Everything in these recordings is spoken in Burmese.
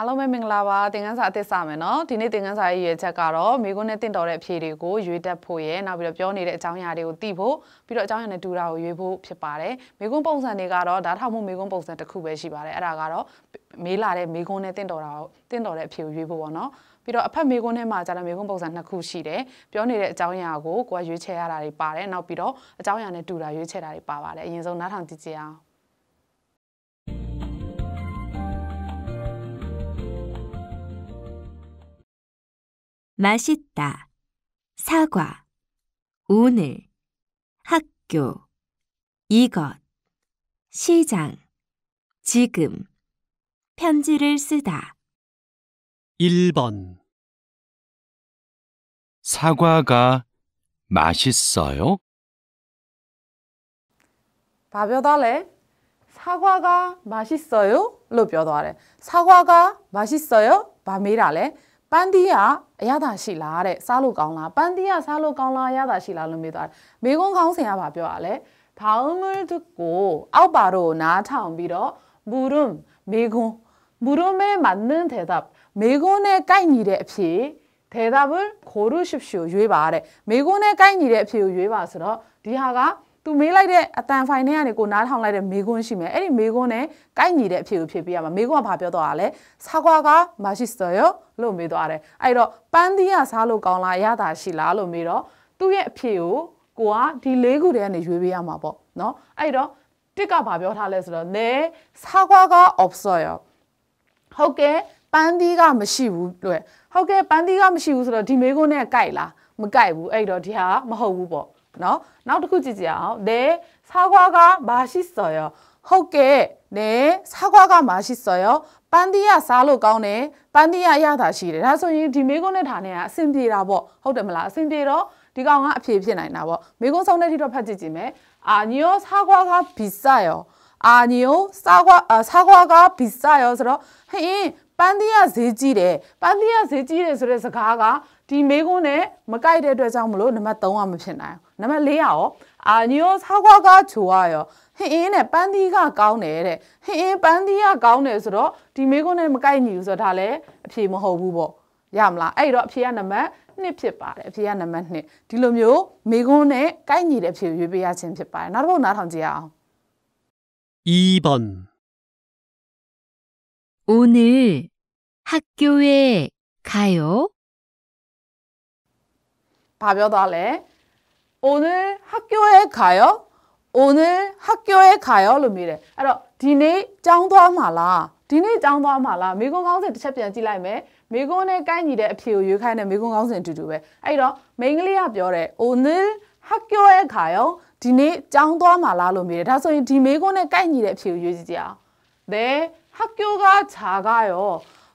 အားလုံးပဲမင်္ဂလာပါသင်ခန်းစာအသစ်စမယ်နော်ဒီနေ့သင်ခန်းစာရဲ့ရွေချက်ကတော့မိကုန်းနဲ့တင့်တော်တဲ့အဖြေတွေကိုရွေတက်ဖို့ရယ်နောက်ပြီးတော့ပြောနေတဲ့အကြောင်းအရာတွေကိုသိဖို့ပြီးတော့အကြောင်းအရာနဲ့တူတာကိုရွေဖို့ဖြစ်ပါတယ်မိကုန်းပုံစံတွေကတော့ဒါထောက်မှုမိကုန်းပုံစံတစ်ခုပဲရှိပါတယ်အဲ့ဒါကတော့မေးလာတဲ့မိကုန်းနဲ့တင့်တော်တာကိုတင့်တော်တဲ့အဖြေကိုရွေဖို့ပေါ့နော်ပြီးတော့အဖက်မေကွန်းထဲမှာကျတော့မေကွန်းပုံစံနှစ်ခုရှိတယ်ပြောနေတဲ့အကြောင်းအရာကိုကိုကရွေးချယ်ရတာတွေပါတယ်နောက်ပြီးတော့အကြောင်းအရာနဲ့တူတာရွေးချယ်တာတွေပါပါတယ်အရင်ဆုံးနားထောင်ကြည့်ကြအောင် 맛있다, 사과, 오늘, 학교, 이것, 시장, 지금, 편지를 쓰다. 1번 사과가 맛있어요? 바表다래 사과가 맛있어요? 로表达래 사과가 맛있어요? 바米达래 ပန်းသီးကအရသာရှိလားတဲ့စားလို့ကောင်းလားပန်းသီးကစားလို့ကောင်းလားအရသာရှိလားလို့မေးသွားတယ်မိကုန်းခေါင်းစဉ်ကဘာပြောရလဲဘောင်းမတ်ကိုအောက်ပါတော့နားထောင်ပြီးတော့ဘူရုံမိကုန်းဘူရုံမဲမနင်းထဲတာမိကုန်းနဲ့ကိုက်ညီတဲ့အဖြစ်ထဲတာဘူးခိုရုရှိရှိရွေးပါတဲ့မိကုန်းနဲ့ကိုက်ညီတဲ့အဖြစ်ကိုရွေးပါဆိုတော့ဒီဟာကသူမေးလိုက်တဲ့အတန်ဖိုင်ထဲကနေကိုနားထောင်လိုက်တဲ့မေကွန်းရှိမယ်အဲ့ဒီမေကွန်းနဲ့ကိုက်ညီတဲ့အဖြစ်ကိုဖြစ်ပြရမှာမေကွန်းကဘာပြောတော့တာလဲဆာကွာကမရှိစတော်ရလို့မေးသွားတယ်အဲ့တော့ပန်းသီးကစားလို့ကောင်းလားရတာရှိလားလို့မေးတော့သူ့ရဲ့အဖြစ်ကိုကိုကဒီလေးခုတည်းကနေရွေးပေးရမှာပေါ့နော်အဲ့တော့တစ်ကဘာပြောထားလဲဆိုတော့ ਨੇ ဆာကွာက observe ဟုတ်ကဲ့ပန်းသီးကမရှိဘူးတွေ့ဟုတ်ကဲ့ပန်းသီးကမရှိဘူးဆိုတော့ဒီမေကွန်းနဲ့ကိုက်လားမကိုက်ဘူးအဲ့တော့ဒီဟာမဟုတ်ဘူးပေါ့နော်နောက်တစ်ခုကြည့်ကြအောင်네사과가맛있어요ဟုတ်ကဲ့နဲဆားခွားကမာရှိစော်ရောပန်းတီးရစားလို့ကောင်းတယ်ပန်းတီးရရတာရှိတယ်ဒါဆိုရင်ဒီမိကုန်းနဲ့ထားနေကအဆင်ပြေတာပေါ့ဟုတ်တယ်မလားအဆင်ပြေတော့ဒီကောင်ကအဖြေဖြစ်နိုင်တာပေါ့မိကုန်းဆုံးတဲ့ထိတော့ဖတ်ကြည့်ကြည့်မယ်အာညိုဆားခွားကဘီဆာရောအာညိုဆားခွားဆားခွားကဘီဆာရောဆိုတော့ဟင်းပန်းတီးရဈေးကြီးတယ်ပန်းတီးရဈေးကြီးတယ်ဆိုတဲ့စကားကဒီမိကုန်းနဲ့မကိုက်တဲ့အတွက်ကြောင့်မလို့နံပါတ်3ကမဖြစ်နိုင်ဘူးနံပါတ်၄ရောအာညိုဆောက်ခွားကချူရရောဟင်းအင်းနဲ့ပန်းသီးကကောင်းတယ်တဲ့ဟင်းအင်းပန်းသီးကကောင်းတယ်ဆိုတော့ဒီမိကုန်းနဲ့မကိုက်ညီဘူးဆိုတော့ဒါလည်းအဖြေမဟုတ်ဘူးပေါ့ရမလားအဲ့တော့အဖြေကနံပါတ်2ဖြစ်ပါတယ်အဖြေကနံပါတ်2ဒီလိုမျိုးမိကုန်းနဲ့ကိုက်ညီတဲ့အဖြေကိုရွေးပေးရခြင်းဖြစ်ပါတယ်နောက်တစ်ပုဒ်နားထောင်ကြည့်ရအောင်2번오늘학교에가 요? ဘာပြောသွားလဲ오늘학교에가 요? 오늘학교에가 요? လို့မြည်တယ်အဲ့တော့ဒီနေ့ကျောင်းသွားမှာလားဒီနေ့ကျောင်းသွားမှာလားမိကုန်းကောင်းစဉ်တစ်ချက်ပြန်ကြည့်လိုက်မယ်မိကုန်းနဲ့ကိုင်းညီတဲ့အဖြေကိုရွေးခိုင်းတဲ့မိကုန်းကောင်းစဉ်အတူတူပဲအဲ့တော့မိန်းကလေးကပြောတယ်오늘학교에가 요? ဒီနေ့ကျောင်းသွားမှာလားလို့မြည်တယ်ဒါဆိုရင်ဒီမိကုန်းနဲ့ကိုင်းညီတဲ့အဖြေကိုရွေးကြည့်ကြအောင် 네, 학교가작아 요.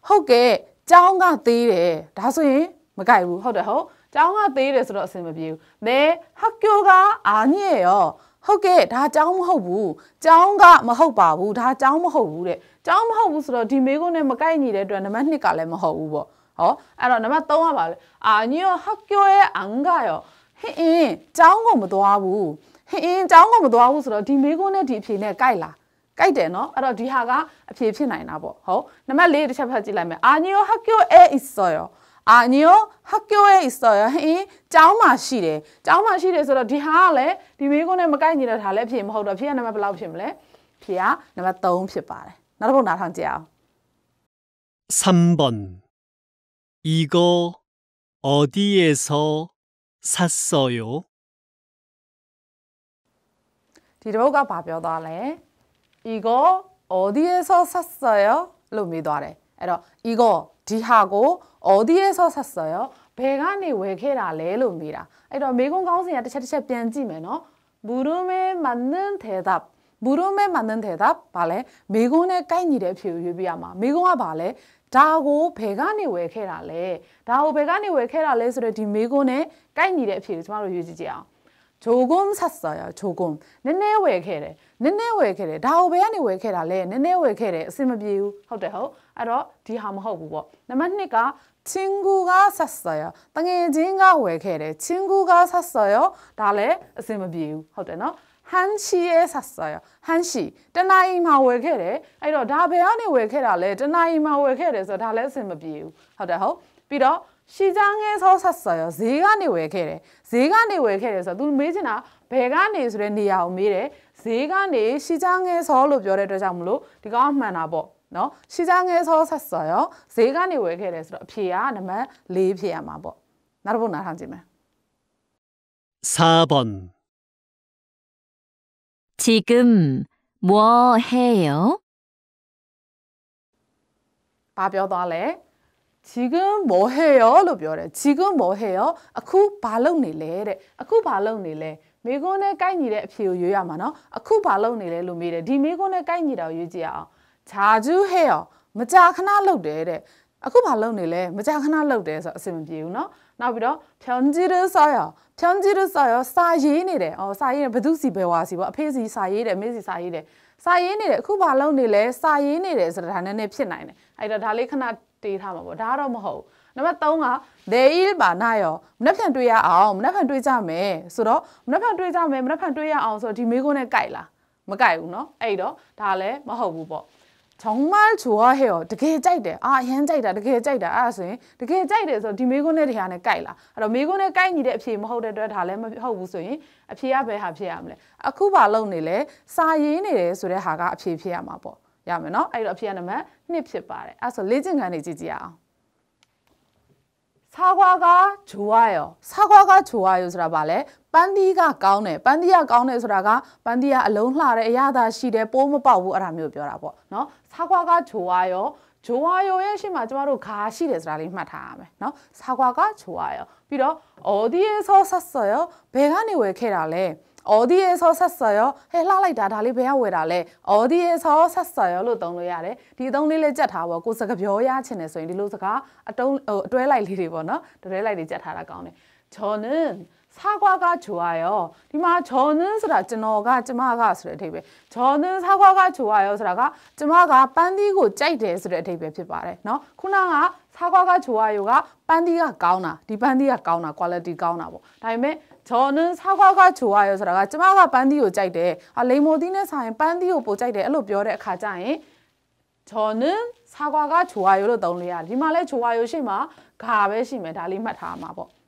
ဟုတ်ကဲ့ကျောင်းကသေးတယ်ဒါဆိုရင်မကြိုက်ဘူးဟုတ်တယ်ဟုတ်ကျောင်းကသေးတယ်ဆိုတော့အဆင်မပြေဘူးမဲဟက်ကျိုကအာညေရောဟုတ်ကဲ့ဒါကြောင်းမဟုတ်ဘူးကြောင်းကမဟုတ်ပါဘူးဒါကြောင်းမဟုတ်ဘူးတဲ့ကြောင်းမဟုတ်ဘူးဆိုတော့ဒီမေကုန်းနဲ့မကိုက်ညီတဲ့အတွက်နံပါတ်1ကလည်းမဟုတ်ဘူးပေါ့ဟောအဲ့တော့နံပါတ်3ကပါလေအာညေဟက်ကျိုရဲ့အန်ကရောဟင်းအင်းကြောင်းကိုမသွားဘူးဟင်းအင်းကြောင်းကိုမသွားဘူးဆိုတော့ဒီမေကုန်းနဲ့ဒီအဖြေနဲ့ကိုက်လားကြိုက်တယ်နော်အဲ့တော့ဒီဟာကအဖြေဖြစ်နိုင်တာပေါ့ဟုတ်နံပါတ်၄တစ်ချက်ဖတ်ကြည့်လိုက်မယ်အာညိုဟက်ကျိုအဲအစ်ဆော်ယော 아니요. 학교에 있어요. 이 짱마시래. 짱마시래서 디 하래. 디 메고네 막가이 니라 다래 피에 뭐 하다 피에 뭐 나마 블라우 피에래. 피야 나마 똥 피에 빠래. 나도 나랑 지야. 3번 이거 어디에서 샀어요? 디로가 바벼다래. 이거 어디에서 샀어요? 루미도아래. 에러 이거 ဒီဟာကို어디에서샀어 요? ဘယ်ကနေဝယ်ခဲ့တာလဲလို့မေးတာအဲ့တော့မေကုံကောင်းစင်ကတစ်ချက်တစ်ချက်ပြန်ကြည့်မယ်နော်ဘူရုမဲမန်နန်ထေဒပ်ဘူရုမဲမန်နန်ထေဒပ်ဘာလဲမေကုံနဲ့ကိုက်ညီတဲ့အဖြစ်ကိုရွေးပြရမှာမေကုံကဘာလဲဒါကိုဘယ်ကနေဝယ်ခဲ့တာလဲဒါကိုဘယ်ကနေဝယ်ခဲ့တာလဲဆိုတော့ဒီမေကုံနဲ့ကိုက်ညီတဲ့အဖြစ်ကိုကျမတို့ရွေးကြည့်ကြအောင်ဂျိုဂွမ်ဆတ်ဆာယာဂျိုဂွမ်နည်းနည်းဝယ်ခဲ့တယ်နည်းနည်းဝယ်ခဲ့တယ်ဒါကိုဘယ်ကနေဝယ်ခဲ့တာလဲနည်းနည်းဝယ်ခဲ့တယ်အဆင်မပြေဘူးဟုတ်တယ်ဟုတ်အဲ့တော့ဒီဟာမဟုတ်ဘူးပေါ့နံပါတ်2ကချင်းကူကဆက်ဆယ်တငယ်ချင်းကဝယ်ခဲ့တယ်ချင်းကူကဆက်ဆယ်ရောဒါလည်းအစင်မပြေဘူးဟုတ်တယ်နော်ဟန်ရှီရဲ့ဆက်ဆာရဟန်ရှီတနအီမှာဝယ်ခဲ့တယ်အဲ့တော့ဒါဘယ်ကနေဝယ်ခဲ့တာလဲတနအီမှာဝယ်ခဲ့တယ်ဆိုတော့ဒါလည်းအဆင်မပြေဘူးဟုတ်တယ်ဟုတ်ပြီးတော့ရှီချောင်းငယ်ဆောဆက်ဆာရဈေးကနေဝယ်ခဲ့တယ်ဈေးကနေဝယ်ခဲ့တယ်ဆိုတော့ तू မေးချင်တာဘယ်ကနေဆိုတဲ့နေရာကိုမေးတယ်ဈေးကနေရှီချောင်းငယ်ဆောလို့ပြောတဲ့အတွက်ကြောင့်မလို့ဒီကောင်မှန်တာပေါ့နော်ရှီကြငဲဆောဆက်ဆော်ရောဈေးကနေဝယ်ခဲ့တယ်ဆိုတော့အဖြေကနံပါတ်၄ဖြေရမှာပေါ့နောက်တစ်ပုဒ်နားထောင်ကြည့်မယ်4번지금뭐해 요? 바ပြောသွားလဲ지금뭐해 요? လို့ပြောတယ်지금뭐해 요? အခုဘာလုပ်နေလဲတဲ့အခုဘာလုပ်နေလဲမိကုန်းနဲ့ကိုက်ညီတဲ့အဖြေကိုရွေးရမှာနော်အခုဘာလုပ်နေလဲလို့မေးတယ်ဒီမိကုန်းနဲ့ကိုက်ညီတာကိုရွေးကြည့်ရအောင်ဂျာဂျူးဟဲ့ရောမကြာခဏလှုပ်တယ်တဲ့အခုဘာလှုပ်နေလဲမကြာခဏလှုပ်တယ်ဆိုတော့အဆင်မပြေဘူးเนาะနောက်ပြီးတော့ဖြောင်းကြီးရဆော်ရောဖြောင်းကြီးရဆော်ရောစာရေးနေတယ်အော်စာရေးနေဘသူစီဘယ်ဝါစီပေါ့အဖေစီစာရေးတယ်အမေစီစာရေးတယ်စာရေးနေတယ်အခုဘာလှုပ်နေလဲစာရေးနေတယ်ဆိုတာဒါနဲ့နဲ့ဖြစ်နိုင်တယ်အဲ့တော့ဒါလေးခဏတေးထားမှာပေါ့ဒါတော့မဟုတ်နံပါတ်3က there ဘာနာရောမနှက်ဖြန်တွေ့ရအောင်မနှက်ဖြန်တွေ့ကြမယ်ဆိုတော့မနှက်ဖြန်တွေ့ကြမယ်မနှက်ဖြန်တွေ့ရအောင်ဆိုတော့ဒီမိကုန်းနဲ့ကြိုက်လားမကြိုက်ဘူးเนาะအဲ့တော့ဒါလည်းမဟုတ်ဘူးပေါ့정말좋아해요တကယ်ကြိုက်တယ်အာအရန်ကြိုက်တာတကယ်ကြိုက်တာအဲ့ဒါဆိုရင်တကယ်ကြိုက်တယ်ဆိုတော့ဒီမိကုန်းနဲ့တရားနဲ့ကြိုက်လားအဲ့တော့မိကုန်းနဲ့ကြိုက်ညီတဲ့အဖြေမဟုတ်တဲ့အတွက်ဒါလည်းမဟုတ်ဘူးဆိုရင်အဖြေကဘယ်ဟာဖြစ်ရမလဲအခုပါလုံနေလဲစာရေးနေတယ်ဆိုတဲ့ဟာကအဖြေဖြစ်ရမှာပေါ့ရမယ်နော်အဲ့တော့အဖြေကနံပါတ်1ဖြစ်ပါတယ်အဲ့ဆိုလေ့ကျင့်ခန်းတွေကြည့်ကြည့်အောင်사과가좋아 요. 사과가좋아 요. ဆိုတာဗာလဲပန်းသီးကကောင်းတယ်ပန်းသီးကကောင်းတယ်ဆိုတာကပန်းသီးကအလုံးလှတဲ့အရာသာရှိတယ်ပိုးမပေါက်ဘူးအဲ့ဒါမျိုးပြောတာပေါ့နော်ဆာခွာကချိုဝါရောဂျိုဝါယိုရဲ့ရှေ့မှာကျမတို့ဂါရှိတယ်ဆိုတာလေးမှတ်ထားရမယ်เนาะဆာခွာကဂျိုဝါယိုပြီးတော့အော်ဒီရဲ့ဆော့ဆတ်ဆော်ယိုဘယ်ကနေဝယ်ခဲ့တာလဲအော်ဒီရဲ့ဆော့ဆတ်ဆော်ယိုဟဲလှလိုက်တာဒါလေးဘယ်ကဝယ်တာလဲအော်ဒီရဲ့ဆော့ဆတ်ဆော်ယိုလို့သုံးလို့ရတယ်ဒီအသုံးလေးလေးကြက်ထားပေါ့ကိုစကပြောရချင်တယ်ဆိုရင်ဒီလိုစကားအတုံးဟိုအတွဲလိုက်လေးတွေပေါ့เนาะတွဲလိုက်တွေကြက်ထားတာကောင်းတယ်ဂျော်နန်사과가좋아 요. 이마저는쓰라저너가저마가쓰라되 베. 저는사과가좋아 요. 쓰라가저마가빤디고짜이대쓰라되베ဖြစ်ပါတယ်เนาะ.ခုနက사과가좋아요가빤디가ကောင်းတာ.ဒီ빤디가ကောင်းတာ quality ကောင်းတာပေါ့.ဒါပေမဲ့저는사과가좋아 요. 쓰라가저마가빤디고짜이 대. 아레모디네사인빤디고보짜이 대. အဲ့လိုပြောတဲ့အခါကျရင်저는사과가좋아요로သုံးလို့ရတယ်.ဒီမှာလဲ좋아요ရှိမှာ가ပဲရှိမယ်.ဒါလေးမှတ်ထားမှာပေါ့.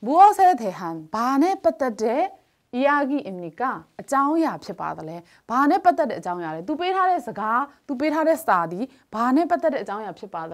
무엇에 대한 반에 빠따대 이야기입니까? 아짱야 ဖြစ်ပါတယ် 반에 빠따대 아짱야래. 두베하래 스가 두 베이하래 사디 반에 빠따대 아짱야 ဖြစ်ပါ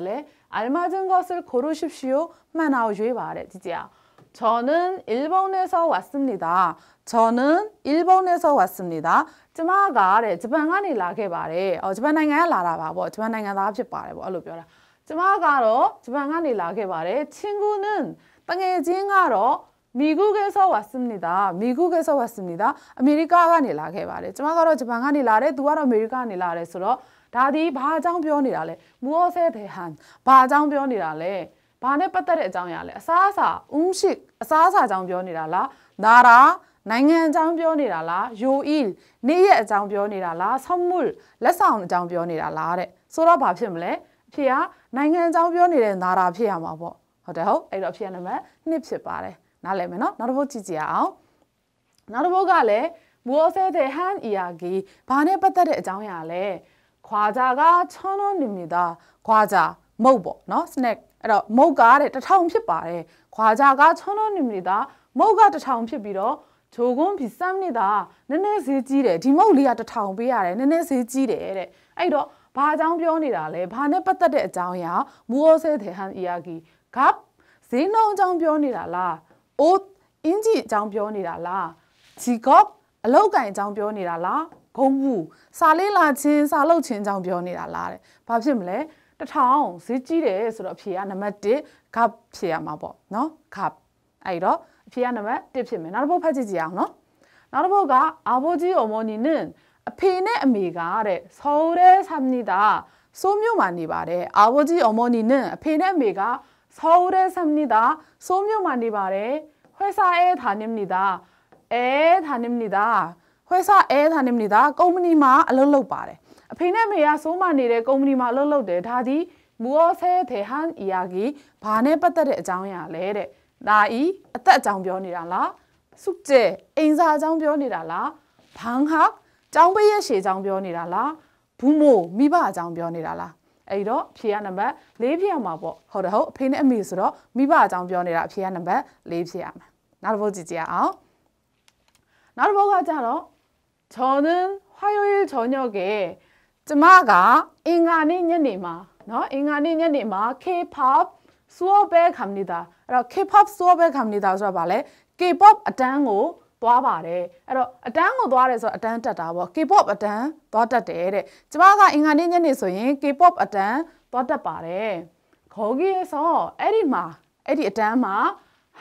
알맞은 것을 고르십시오. 만나오 주의 말에 지지야. 저는 일본에서 왔습니다. 저는 일본에서 왔습니다. ကျ가ကတဲ안ဂျပန်ကနေ안ာခဲ့ပါတ안်အော်ဂျပန်နိုင်ငံကလာတာပါပေ친구는 빵해진가로미국에서왔습니 다. 미국에서왔습니 다. 아메리카가니라게바 래. 저마가로지방가니라 래. 두가로아메리카니라래서로다디바장표현이라 래. 무엇에대한바장표현이라 래. 반에빠따래장이라 래. 아사사음식아사사장표현이라 라. 나라နိုင်ငံအကြောင်းပြောနေတာလားယိုအီနေ့ရက်အကြောင်းပြောနေတာလားဆမှုလက်ဆောင်အကြောင်းပြောနေတာလားတဲ့ဆိုတော့ဘာဖြစ်မလဲအဖေကနိုင်ငံအကြောင်းပြောနေတဲ့နာရာဖြစ်ရမှာပေါ့ဟုတ်တယ်ဟုတ်အဲ့တော့အဖြစ်ကနံပါတ်1ဖြစ်ပါတယ်နားလည်မယ်နော်နောက်တစ်ပုတ်ကြည့်ကြရအောင်နောက်တစ်ပုတ်ကလည်းမိုးဆဲတဲ့ဟန်အီယာကြီးဘာနဲ့ပတ်သက်တဲ့အကြောင်းအရာလဲခွာကြကချွန်းလုံးနေမီတာခွာကြမုတ်ပေါ့နော် snack အဲ့တော့မုတ်ကတဲ့တထောင်ဖြစ်ပါတယ်ခွာကြကချွန်းလုံးနေမီတာမုတ်ကတထောင်ဖြစ်ပြီးတော့ဂျိုကွန်ဖီစမ်းနေတာနည်းနည်းဈေးကြီးတယ်ဒီမုတ်လေးကတထောင်ပေးရတယ်နည်းနည်းဈေးကြီးတယ်တဲ့အဲ့တော့ဘာအကြောင်းပြောနေတာလဲဘာနဲ့ပတ်သက်တဲ့အကြောင်းအရာမိုးဆဲတဲ့ဟန်အီယာကြီးကပ်ဈေးနှုန်းအကြောင်းပြောနေတာလားအိုးအင်ဂျင်အကြောင်းပြောနေတာလားဂျီကော့အလောက်ကင်အကြောင်းပြောနေတာလားဂုံဘူးစာလေးလာချင်းစာလုတ်ချင်းအကြောင်းပြောနေတာလားတဲ့ဘာဖြစ်မလဲတထောင်ဈေးကြီးတယ်ဆိုတော့အဖြေကနံပါတ်1ကပ်ဖြေရမှာပေါ့နော်ကပ်အဲ့တော့အဖြေကနံပါတ်1ဖြစ်မယ်နောက်တစ်ပုတ်ဖတ်ကြည့်ကြအောင်နော်နောက်တစ်ပုတ်ကအာဘိုဂျီအိုမိုနီနင်အဖေနဲ့အမေကတဲ့ဆိုရဲဆမ်နီတာစိုးမြို့မှာနေပါတယ်အာဘိုဂျီအိုမိုနီနင်အဖေနဲ့အမေက서울에삽니 다. 소묘많이바 래. 회사에다닙니 다. 에다닙니 다. 회사에다닙니 다. 껌니마알럭럭바 래. 앞에는메야소마니래껌니마알럭럭대다디무엇에대한이야기반에빠따래장이야레 래. 나이아따장변이라 라. 숙제인사장변이라 라. 방학장배의시장변이라 라. 부모미바장변이라 라. အဲ့တော့ဖြေကနံပါတ်၄ဖြေရမှာပေါ့ဟုတ်တယ်ဟုတ်အဖေနဲ့အမေဆိုတော့မိဘအကြောင်းပြောနေတာအဖြေကနံပါတ်၄ဖြေရမှာနောက်တစ်ပုဒ်ကြည့်ကြအောင်နောက်တစ်ပုဒ်ကကြတော့저는화요일저녁에ကျမကအင်္ဂါနေ့ညနေမှာเนาะအင်္ဂါနေ့ညနေမှာ K-pop ဆိုဘဲခံနေတာအဲ့တော့ K-pop ဆိုဘဲခံနေတာဆိုတော့ဗာလဲ K-pop အတန်းကိုသွားပါတယ်အဲ့တော့အတန်းကိုသွားတယဆိုအတန်းတက်တာပေါ့ K-pop အတန်းသွားတက်တယ်တဲ့ကျမကအင်္ဂါနေ့ညနေဆိုရင် K-pop အတန်းသွားတက်ပါတယ်거기에서အဲ့ဒီမှာအဲ့ဒီအတန်းမှာ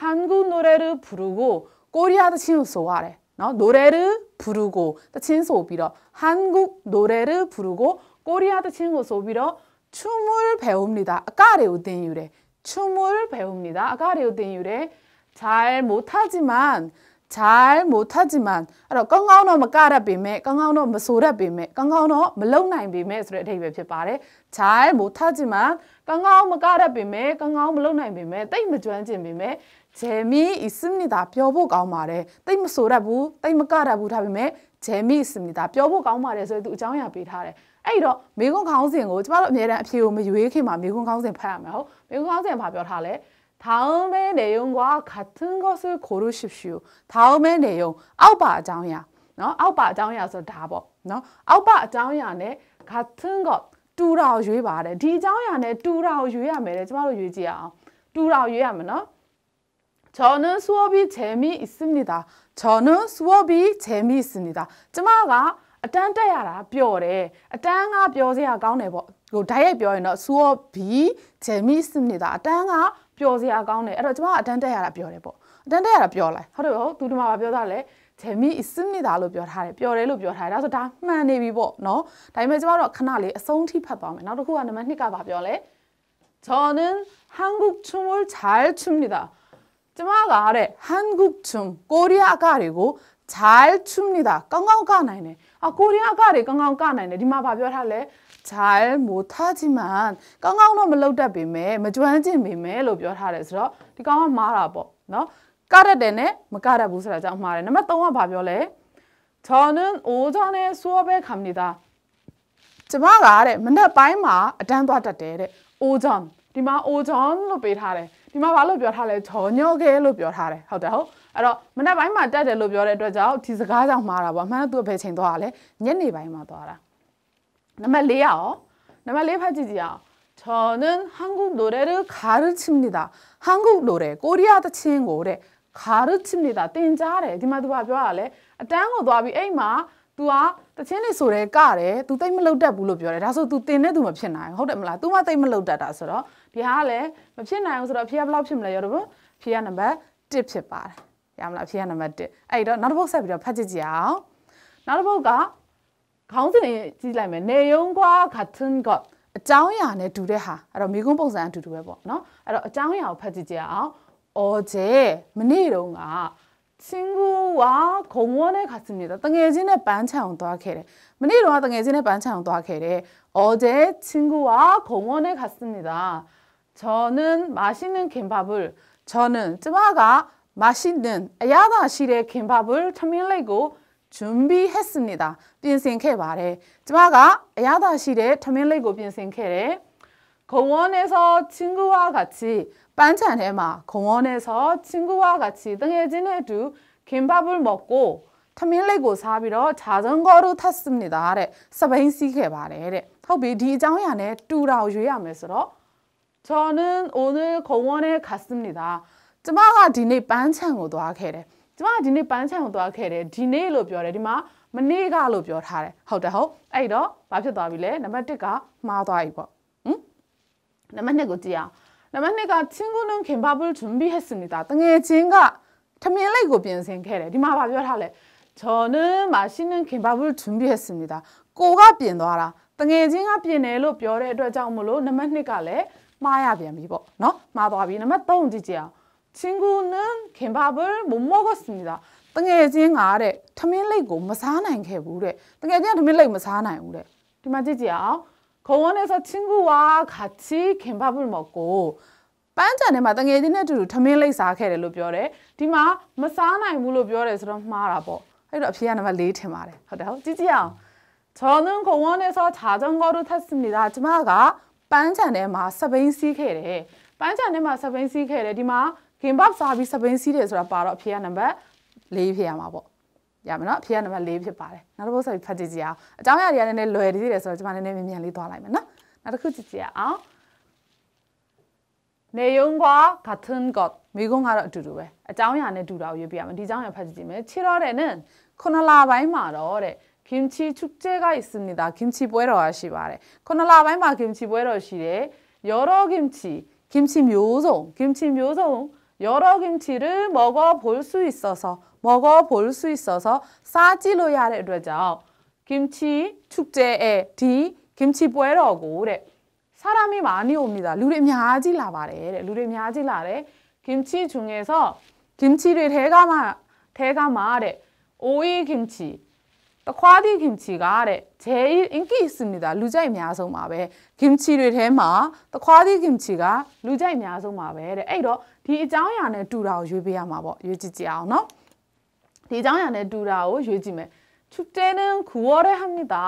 한국 노래를 부르고 코리아 대신 소화래. 너 노래를 부르고 대신 소비로 한국 노래를 부르고 코리아 대신 소비로 춤을 배웁니다. 아까래 우댄 유래 춤을 배웁니다. 아까래 우댄 유래 잘 못하지만 잘못하지만အဲ့တော့ကောင်းကောင်းတော့မကတတ်ပေမဲ့ကောင်းကောင်းတော့မဆိုတတ်ပေမဲ့ကောင်းကောင်းတော့မလုံနိုင်ပေမဲ့ဆိုတဲ့အဓိပ္ပာယ်ဖြစ်ပါတယ်잘못하지만ကောင်းကောင်းမကတတ်ပေမဲ့ကောင်းကောင်းမလုံနိုင်ပေမဲ့တိတ်မကျွမ်းကျင်ပေမဲ့ဂျယ်မီအစ်မီတာပြောဖို့ကောင်းပါတယ်တိတ်မဆိုတတ်ဘူးတိတ်မကတတ်ဘူးဒါပေမဲ့ဂျယ်မီအစ်မီတာပြောဖို့ကောင်းပါတယ်ဆိုတဲ့သူအကြောင်းအရာပေးထားတယ်အဲ့တော့မေခွန်းခေါင်းစဉ်ကိုကျမတို့အများအားအဖြေကိုမရွေးခင်မှာမေခွန်းခေါင်းစဉ်ဖတ်ရမယ်ဟုတ်မေခွန်းခေါင်းစဉ်ဘာပြောထားလဲ다음의내용과같은것을고르십시 오. 다음의내용아우바장 야. 너아우바장야서답 어. 너아우바장야네같은것တူတာကိုရွေးပါတယ်ဒီအကြောင်းအရာနဲ့တူတာကိုရွေးရမယ်လေကျမတို့ရွေးကြည့်အောင်တူတာကိုရွေးရမယ်နော်저는수업이재미있습니 다. 저는수업이재미있습니 다. ကျမကအတန်းတက်ရတာပျော်တယ်အတန်းကပျော်စရာကောင်းတယ်ပေါ့ဟိုဓာတ်ရိုက်ပြောရင်တော့수업이재미있습니 다. အတန်းကပျော်စရာကောင်းတယ်အဲ့တော့ကျမကအတန်းတက်ရတာပျော်တယ်ပေါ့အတန်းတက်ရတာပျော်လိုက်ဟုတ်တယ်ဟုတ်သူဒီမှာပြောတာလဲဂျယ်မီအစ်နစ်တာလို့ပြောထားတယ်ပျော်တယ်လို့ပြောထားတယ်ဒါဆိုဒါမှန်နေပြီပေါ့နော်ဒါပေမဲ့ကျမတို့ကခဏလေးအဆုံးထိဖတ်သွားမယ်နောက်တစ်ခုကနံပါတ်2ကဘာပြောလဲ저는한국춤을잘춥니다ကျမကတဲ့한국춤ကိုရီးယားအကတွေကို잘춥니다ကောင်းကောင်းကနိုင်တယ်အကိုရီးယားအကတွေကောင်းကောင်းကနိုင်တယ်ဒီမှာဗာပြောထားလဲ잘못하지만깡깡도မလုပ်တတ်ပေမဲ့မကျွမ်းကျင်ပေမဲ့လို့ပြောထားတယ်ဆိုတော့ဒီကောင်ကမားတာပေါ့နော်ကတတ်တယ်နဲ့မကတတ်ဘူးဆိုတာကြောင့်မှားတယ်နံပါတ်3ကဘာပြောလဲ저는오전에수업에갑니다ကျမကတဲ့မနက်ပိုင်းမှာအတန်းသွားတတ်တယ်တဲ့အိုဂျွန်ဒီမှာအိုဂျွန်လို့ပေးထားတယ်ဒီမှာဘာလို့ပြောထားလဲဂျော်ညော့ကဲလို့ပြောထားတယ်ဟုတ်တယ်ဟုတ်အဲ့တော့မနက်ပိုင်းမှာတက်တယ်လို့ပြောတဲ့အတွက်ကြောင့်ဒီစကားကြောင့်မှားတာပေါ့အမှန်တော့သူကဘယ်ချိန်သွားတာလဲညနေပိုင်းမှာသွားတာနံပါတ်၄ရောနံပါတ်၄ဖတ်ကြည့်ကြည့်အောင်저는한국노래를가르칩니 다. 한국노 래, 코리아친구노래가르칩니 다. 땡자 래. 디마두바벼아 래. အတန်းကိုသွားပြီးအဲ့မှာ तू อ่ะတချင်းလေးဆိုတဲ့ကတယ် तू တိတ်မလုပ်တတ်ဘူးလို့ပြောတယ်ဒါဆို तू တင်နဲ့ तू မဖြစ်နိုင်ဟုတ်တယ်မလား तू မတိတ်မလုပ်တတ်တာဆိုတော့ဒီဟာကလည်းမဖြစ်နိုင်ဘူးဆိုတော့အဖေကဘယ်လောက်ဖြစ်မလဲရောတော့အဖေကနံပါတ်1ဖြစ်ပါတယ်ရမလားအဖေကနံပါတ်1အဲ့တော့နောက်တစ်ပုတ်ဆက်ပြီးတော့ဖတ်ကြည့်ကြအောင်နောက်တစ်ပုတ်ကခေါင်းစဉ်ကြည့်လိုက်မယ်နေယုံကွာ g a r အကြောင်းအရာနဲ့တူတဲ့ဟာအဲ့တော့မိကုံးပုံစံအတူတူပဲပေါ့နော်အဲ့တော့အကြောင်းအရာကိုဖတ်ကြည့်ကြအောင်အေမနေ့တုန်းက 친구와 공원에 갔습니다. 땅예진의 반찬 도와케래. 문의로와 땅예진의 반찬 도와케래. 어제 친구와 공원에 갔습니다. 저는 맛있는 김밥을 저는 쯔마가 맛있는 야다실의 김밥을 참일레고 준비했습니다. 빈생င်ဆင်ခဲ့ပါတယ်ကျမကအ원에서 친구와 같이 반찬에 마 고원에서 친구와 같이 등해진에두 김밥을 먹고 타밀레 고사비로 자전거로 탔습니다. 래 서베인 시게 말해. 래 허비 디장이 안 뚜라고 유야면서 저는 오늘 공원에 갔습니다. ကျမကဒီနေ့ပနကျမဒီနေ့ပန်းချန်ကိုသွားခဲ့တယ်ဒီနေ့လို့ပြောတယ်ဒီမှာမနေ့ကလို့ပြောထားတယ်ဟုတ်တယ်ဟုတ်အဲ့တော့ဘာဖြစ်သွားပြီလဲနံပါတ်1ကမှားသွားပြီပေါ့ဟင်နံပါတ်2ကိုကြည့်အောင်နံပါတ်2ကချင်းကုလုံးခင်ဘာဘူးဂျွန်ဘီဟက်စနီတာတငယ်ချင်းကထမင်းလိတ်ကိုပြင်ဆင်ခဲ့တယ်ဒီမှာဘာပြောထားလဲဂျော်နင်းမာရှင်းနခင်ဘာဘူးဂျွန်ဘီဟက်စနီတာကိုကပြင်သွားတာတငယ်ချင်းကပြင်တယ်လို့ပြောတဲ့အတွက်ကြောင့်မလို့နံပါတ်2ကလည်းမှားရပြန်ပြီပေါ့နော်မှားသွားပြီနံပါတ်3ကြည့်ကြအောင်친구는김밥을못먹었습니 다. 땡에진아래터밀레고마사나인개부 래. 땡에진터밀레마사나인우 래. 디마지지 야. 거원에서친구와같이김밥을먹고빤자네마땡에진네두루터밀레사케를로ပြောတယ်.디마마사나인무로ပြောတယ်ဆိုတော့မှားတာပေါ့.အဲ့တော့အဖြေကနံပါတ်4ထင်ပါတယ်.ဟုတ်တယ်ဟုတ်.ကြည့်ကြအောင်.저는공원에서자전거를탔습니 다. 지마가빤자네마서베인시케 래. ပန်းချန်ထဲမှာစပိန်စီးခဲ့တယ်ဒီမှာကင်ဘပ်စားပြီးစပိန်စီးတယ်ဆိုတာပါတော့အဖြေကနံပါတ်၄ဖြစ်ရမှာပေါ့ရမယ်နော်အဖြေကနံပါတ်၄ဖြစ်ပါတယ်နောက်တစ်ပုဒ်ဆက်ဖတ်ကြည့်ကြအောင်အကြောင်းအရာတွေကလည်းလွယ်သေးတယ်ဆိုတော့ကျွန်မလည်းနည်းနည်းမြန်လေးသွားလိုက်မယ်နော်နောက်တစ်ခုကြည့်ကြအောင်နေယုံကွာ같은것မိကုန်းကတော့အတူတူပဲအကြောင်းအရာနဲ့တူတာကိုရွေးပြရမယ်ဒီအကြောင်းအရာဖတ်ကြည့်မယ်ချေတော့တယ်နဲ့ခုနလပိုင်းမှာတော့တဲ့김치축제가있습니다김치ပွဲတော်ရှိပါတယ်ခုနလပိုင်းမှာ김치ပွဲတော်ရှိတယ်여러김치김치묘송김치묘송 여러 김치를 먹어볼 수 있어서 먹어볼 수 있어서 싸지로야 그러죠. 김치 축제에 뒤 김치 보러 오 고래 사람이 많이 옵니다. 루레미아지라 말해. 루레미아지라래 김치 중에서 김치를 대가마 대가마래. 오이 김치, တခွားသည့် kimchi ကတဲ့ဂျေအင်ကီစမီတာလူကြိုက်အများဆုံးပါပဲ kimchi တွေထဲမှာတခွားသည့် kimchi ကလူကြိုက်အများဆုံးပါပဲတဲ့အဲ့တော့ဒီအကြောင်းအရာနဲ့တူတာကိုရွေးပေးရမှာပေါ့ရွေးကြည့်ကြအောင်နော်ဒီအကြောင်းအရာနဲ့တူတာကိုရွေးကြည့်မယ်ချူတဲနန်ကူဝရဟမ်နီတာ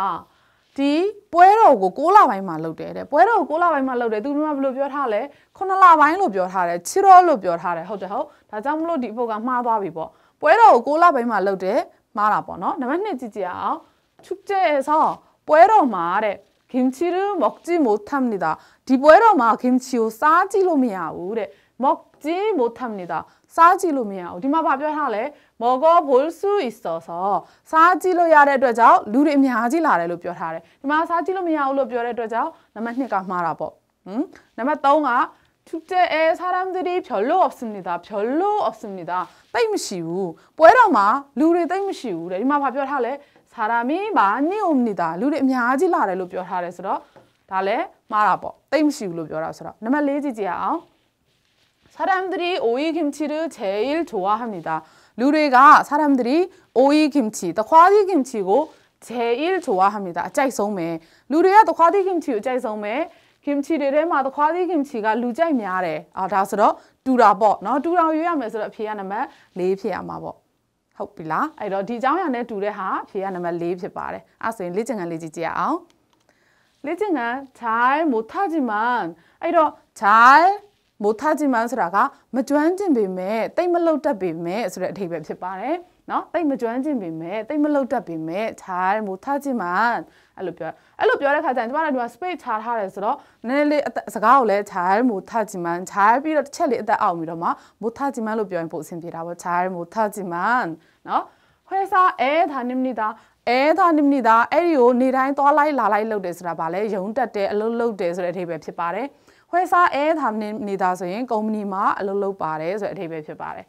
ဒီပွဲတော်ကို6လပိုင်းမှာလုပ်တယ်တဲ့ပွဲတော်ကို6လပိုင်းမှာလုပ်တယ်သူတို့ကဘယ်လိုပြောထားလဲ9လပိုင်းလို့ပြောထားတယ်6ရောလို့ပြောထားတယ်ဟုတ်တယ်ဟုတ်ဒါကြောင့်မလို့ဒီအဖို့ကမှားသွားပြီပေါ့ပွဲတော်ကို6လပိုင်းမှာလုပ်တယ်မှားတာပေါ့နော်နံပါတ်2ကြည့်ကြအောင်축제에서뽀에로마တဲ့김치를먹지못합니다ဒီပွဲတော်မှာ kimchi ကိုစားကြည့်လို့မရဘူးတဲ့먹지못합니다စားကြည့်လို့မရဘူးဒီမှာဗာပြောထားလဲ먹어볼수있어서စားကြည့်လို့ရတဲ့အတွက်ကြောင့်လူတွေအများကြီးလာတယ်လို့ပြောထားတယ်ဒီမှာစားကြည့်လို့မရဘူးလို့ပြောတဲ့အတွက်ကြောင့်နံပါတ်2ကမှားတာပေါ့ဟမ်နံပါတ်3က 축제에 사람들이 별로 없습니다. 별로 없습니다. 떼시우 뽀에라마. 루리 떼시우 이마 바별하래. 사람이 많이 옵니다. 루리 아이 라래로 별하래. 그래서 다래 말아보떼시우로 별하서라. 나만 네 레지지야. 사람들이 오이 김치를 제일 좋아합니다. 루리가 사람들이 오이 김치, 더 과디 김치고 제일 좋아합니다. 아, 짜이소매 루리야 더 과디 김치 짜이소매 ခင်ချီတွေထဲမှာသခွားသီးခင်ချီကလူကြိုက်များတယ်အော်ဒါဆိုတော့တူတာပေါ့နော်တူတာရွေးရမယ်ဆိုတော့အဖြေကနံပါတ်၄ဖြစ်ရမှာပေါ့ဟုတ်ပြီလားအဲ့တော့ဒီအကြောင်းအရာနဲ့တူတဲ့ဟာအဖြေကနံပါတ်၄ဖြစ်ပါတယ်အဲ့ဆိုရင်လေ့ကျင့်ခန်းလေးကြည့်ကြရအောင်လေ့ကျင့်ခန်း time မထားကြည့်မှန်အဲ့တော့ time မထားကြည့်မှန်ဆိုတာကမကျွမ်းကျင်ပေမဲ့တိတ်မလုတ်တတ်ပေမဲ့ဆိုတဲ့အဓိပ္ပာယ်ဖြစ်ပါတယ်နော်တိတ်မကျွမ်းကျင်ပေမဲ့တိတ်မလောက်တတ်ပေမဲ့ခြားတယ်မို့ထားချင်မှအဲ့လိုပြောအဲ့လိုပြောတဲ့ခါကျရင်ကျမတို့ဒီမှာ space ခြားထားတယ်ဆိုတော့နည်းနည်းလေးစကားကိုလည်းခြားတယ်မို့ထားချင်မှခြားပြီးတော့တစ်ချက်လေးအသက်အောင်ပြီးတော့မှမို့ထားချင်မှလို့ပြောရင်ပို့အဆင်ပြေတာပေါ့ခြားတယ်မို့ထားချင်မှနော်ခွဲစားအဲဒါနိမနိတာအဲဒါနိမနိတာအဲ့ဒီကိုနေတိုင်းသွားလိုက်လာလိုက်လုပ်တယ်ဆိုတာဗာလဲယုံတက်တယ်အလုပ်လုပ်တယ်ဆိုတဲ့အဓိပ္ပာယ်ဖြစ်ပါတယ်ခွဲစားအဲဒါနိမနိတာဆိုရင်ကုမ္ပဏီမှာအလုပ်လုပ်ပါတယ်ဆိုတဲ့အဓိပ္ပာယ်ဖြစ်ပါတယ်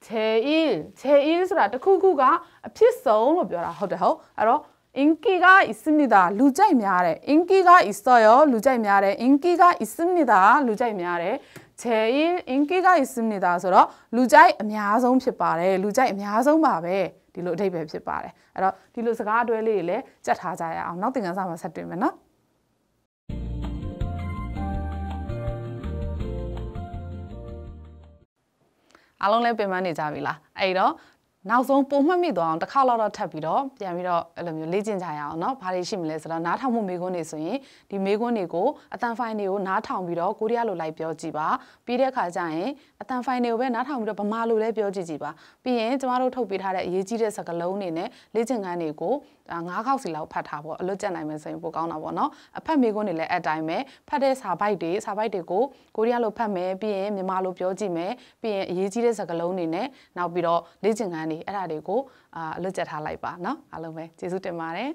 제일제일ဆိုတာတစ်ခုခုကအဖြစ်ဆုံးလို့ပြောတာဟုတ်တယ်ဟုတ်အဲ့တော့인기가있습니 다. 루자이미아 래. 인기가있어 요. 루자이미아 래. 인기가있습니 다. 루자이미아 래. 제일인기가있습니 다. 서로루자이미아성ဖြစ်ပါတယ်.루자이미아성ပါပဲ.ဒီလိုအဓိပ္ပာယ်ဖြစ်ပါတယ်အဲ့တော့ဒီလိုစကားအတွဲလေးတွေလည်းကြက်ထားကြရအောင်နောက်သင်ခန်းစာမှာဆက်တွေ့မယ်နော်အားလုံးလည်းပင်ပန်းနေကြပြီလားအဲ့တော့နောက်ဆုံးပုံမှတ်မိသွားအောင်တစ်ခါလောက်တော့ထပ်ပြီးတော့ပြန်ပြီးတော့အဲ့လိုမျိုးလေ့ကျင့်ကြရအောင်เนาะဘာတွေရှိမလဲဆိုတော့နားထောင်မှုမေးခွန်းတွေဆိုရင်ဒီမေးခွန်းတွေကိုအတန်ဖိုင်တွေကိုနားထောင်ပြီးတော့ကိုရီးယားလိုလိုက်ပြောကြည့်ပါပြီးတဲ့အခါကျရင်အတန်ဖိုင်တွေကိုပဲနားထောင်ပြီးတော့ဗမာလိုလည်းပြောကြည့်ကြည့်ပါပြီးရင်ကျမတို့ထုတ်ပေးထားတဲ့အရေးကြီးတဲ့စကားလုံးတွေနဲ့လေ့ကျင့်ခန်းတွေကို၅ခေါက်စီလောက်ဖတ်ထားပေါ့အလွတ်ကျက်နိုင်မယ်ဆိုရင်ပိုကောင်းတာပေါ့เนาะအဖတ်မေးခွန်းတွေလည်းအတိုင်းပဲဖတ်တဲ့စာပိုက်တွေစာပိုက်တွေကိုကိုရီးယားလိုဖတ်မယ်ပြီးရင်မြန်မာလိုပြောကြည့်မယ်ပြီးရင်အရေးကြီးတဲ့စကားလုံးတွေနဲ့နောက်ပြီးတော့လေ့ကျင့်ခန်းတွေအဲ့ဒါတွေကိုအလွတ်ကျက်ထားလိုက်ပါเนาะအားလုံးပဲကျေးဇူးတင်ပါတယ်